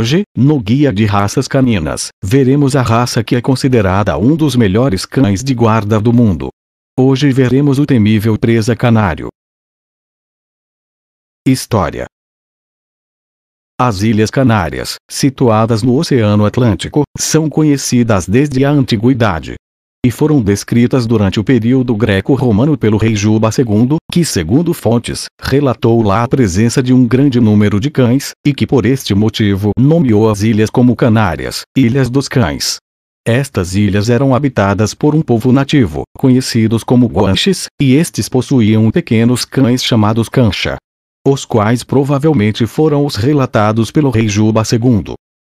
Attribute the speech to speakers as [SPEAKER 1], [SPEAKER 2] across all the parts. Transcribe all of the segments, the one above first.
[SPEAKER 1] Hoje, no Guia de Raças Caninas, veremos a raça que é considerada um dos melhores cães de guarda do mundo. Hoje veremos o temível presa canário. História as Ilhas Canárias, situadas no Oceano Atlântico, são conhecidas desde a antiguidade e foram descritas durante o período greco-romano pelo rei Juba II, que segundo fontes, relatou lá a presença de um grande número de cães, e que por este motivo nomeou as ilhas como Canárias, Ilhas dos Cães. Estas ilhas eram habitadas por um povo nativo, conhecidos como guanches, e estes possuíam pequenos cães chamados cancha, os quais provavelmente foram os relatados pelo rei Juba II.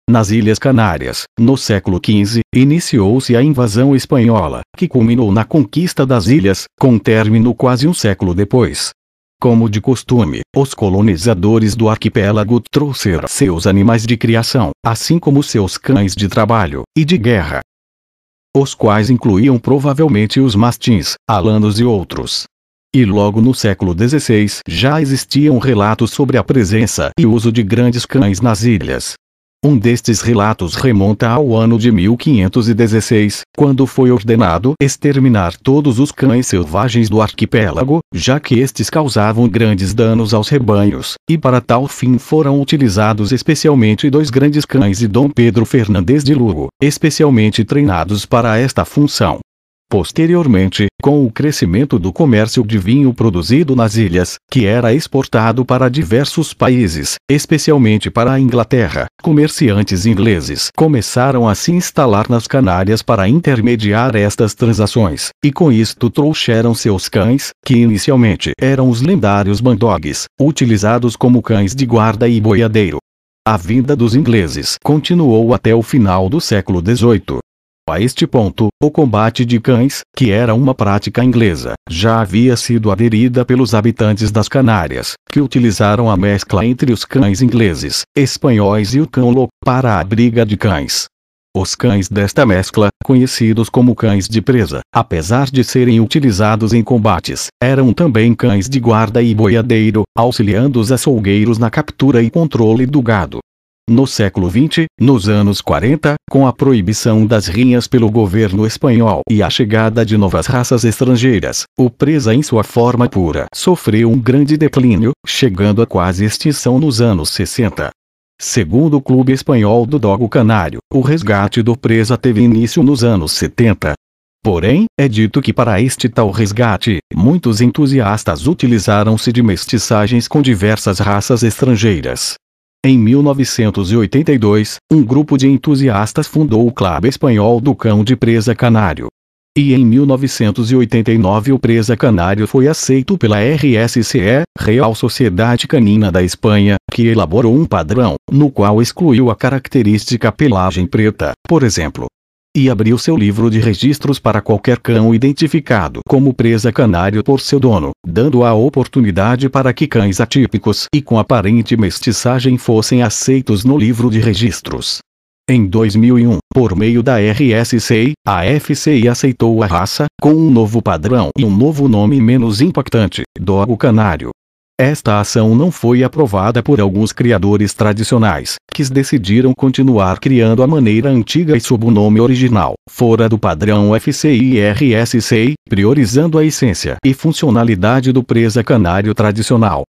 [SPEAKER 1] Nas Ilhas Canárias, no século XV, iniciou-se a invasão espanhola, que culminou na conquista das ilhas, com término quase um século depois. Como de costume, os colonizadores do arquipélago trouxeram seus animais de criação, assim como seus cães de trabalho e de guerra. Os quais incluíam provavelmente os mastins, alanos e outros. E logo no século XVI já existiam relatos sobre a presença e uso de grandes cães nas ilhas, um destes relatos remonta ao ano de 1516, quando foi ordenado exterminar todos os cães selvagens do arquipélago, já que estes causavam grandes danos aos rebanhos, e para tal fim foram utilizados especialmente dois grandes cães e Dom Pedro Fernandes de Lugo, especialmente treinados para esta função. Posteriormente, com o crescimento do comércio de vinho produzido nas ilhas, que era exportado para diversos países, especialmente para a Inglaterra, comerciantes ingleses começaram a se instalar nas Canárias para intermediar estas transações, e com isto trouxeram seus cães, que inicialmente eram os lendários bandogues, utilizados como cães de guarda e boiadeiro. A vinda dos ingleses continuou até o final do século XVIII, a este ponto, o combate de cães, que era uma prática inglesa, já havia sido aderida pelos habitantes das Canárias, que utilizaram a mescla entre os cães ingleses, espanhóis e o cão louco para a briga de cães. Os cães desta mescla, conhecidos como cães de presa, apesar de serem utilizados em combates, eram também cães de guarda e boiadeiro, auxiliando os açougueiros na captura e controle do gado. No século XX, nos anos 40, com a proibição das rinhas pelo governo espanhol e a chegada de novas raças estrangeiras, o presa em sua forma pura sofreu um grande declínio, chegando a quase extinção nos anos 60. Segundo o Clube Espanhol do Dogo Canário, o resgate do presa teve início nos anos 70. Porém, é dito que para este tal resgate, muitos entusiastas utilizaram-se de mestiçagens com diversas raças estrangeiras. Em 1982, um grupo de entusiastas fundou o Clube Espanhol do Cão de Presa Canário. E em 1989 o Presa Canário foi aceito pela RSCE, Real Sociedade Canina da Espanha, que elaborou um padrão, no qual excluiu a característica pelagem preta, por exemplo e abriu seu livro de registros para qualquer cão identificado como presa canário por seu dono, dando a oportunidade para que cães atípicos e com aparente mestiçagem fossem aceitos no livro de registros. Em 2001, por meio da RSCI, a FCI aceitou a raça, com um novo padrão e um novo nome menos impactante, Dogo Canário. Esta ação não foi aprovada por alguns criadores tradicionais, que decidiram continuar criando a maneira antiga e sob o nome original, fora do padrão FCI priorizando a essência e funcionalidade do presa canário tradicional.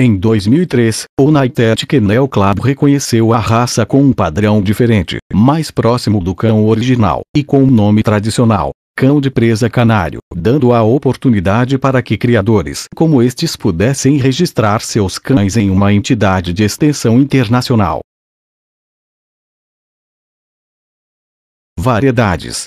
[SPEAKER 1] Em 2003, o United Kennel Club reconheceu a raça com um padrão diferente, mais próximo do cão original, e com o um nome tradicional, cão de presa canário, dando a oportunidade para que criadores como estes pudessem registrar seus cães em uma entidade de extensão internacional. Variedades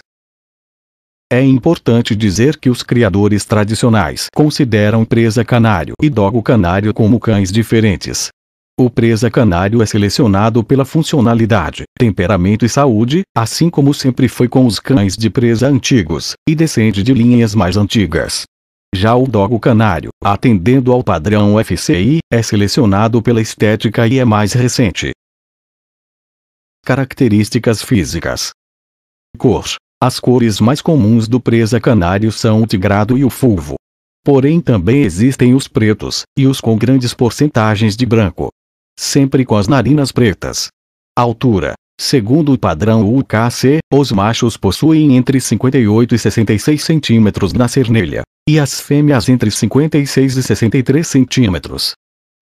[SPEAKER 1] é importante dizer que os criadores tradicionais consideram presa canário e dogo canário como cães diferentes, o presa canário é selecionado pela funcionalidade, temperamento e saúde, assim como sempre foi com os cães de presa antigos, e descende de linhas mais antigas. Já o dogo canário, atendendo ao padrão FCI, é selecionado pela estética e é mais recente. Características físicas: Cor. As cores mais comuns do presa canário são o tigrado e o fulvo. Porém, também existem os pretos, e os com grandes porcentagens de branco sempre com as narinas pretas. Altura. Segundo o padrão UKC, os machos possuem entre 58 e 66 centímetros na cernelha, e as fêmeas entre 56 e 63 centímetros.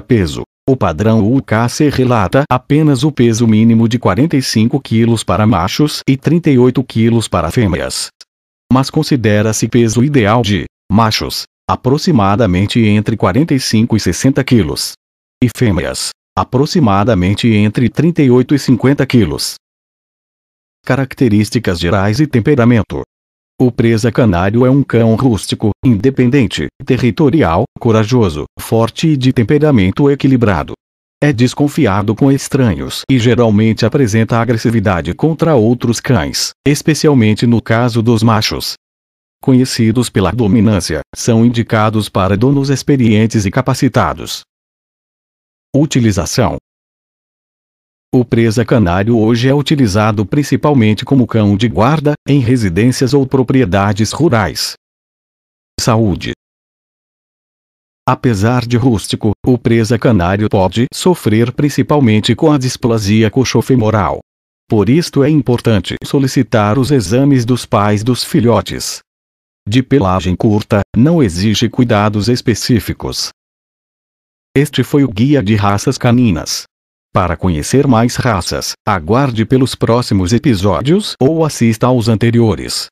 [SPEAKER 1] Peso. O padrão UKC relata apenas o peso mínimo de 45 quilos para machos e 38 quilos para fêmeas. Mas considera-se peso ideal de machos, aproximadamente entre 45 e 60 quilos. E fêmeas, aproximadamente entre 38 e 50 quilos. Características gerais e temperamento. O presa canário é um cão rústico, independente, territorial, corajoso, forte e de temperamento equilibrado. É desconfiado com estranhos e geralmente apresenta agressividade contra outros cães, especialmente no caso dos machos. Conhecidos pela dominância, são indicados para donos experientes e capacitados. Utilização o presa canário hoje é utilizado principalmente como cão de guarda, em residências ou propriedades rurais. Saúde Apesar de rústico, o presa canário pode sofrer principalmente com a displasia coxofemoral. Por isto é importante solicitar os exames dos pais dos filhotes. De pelagem curta, não exige cuidados específicos. Este foi o Guia de Raças Caninas. Para conhecer mais raças, aguarde pelos próximos episódios ou assista aos anteriores.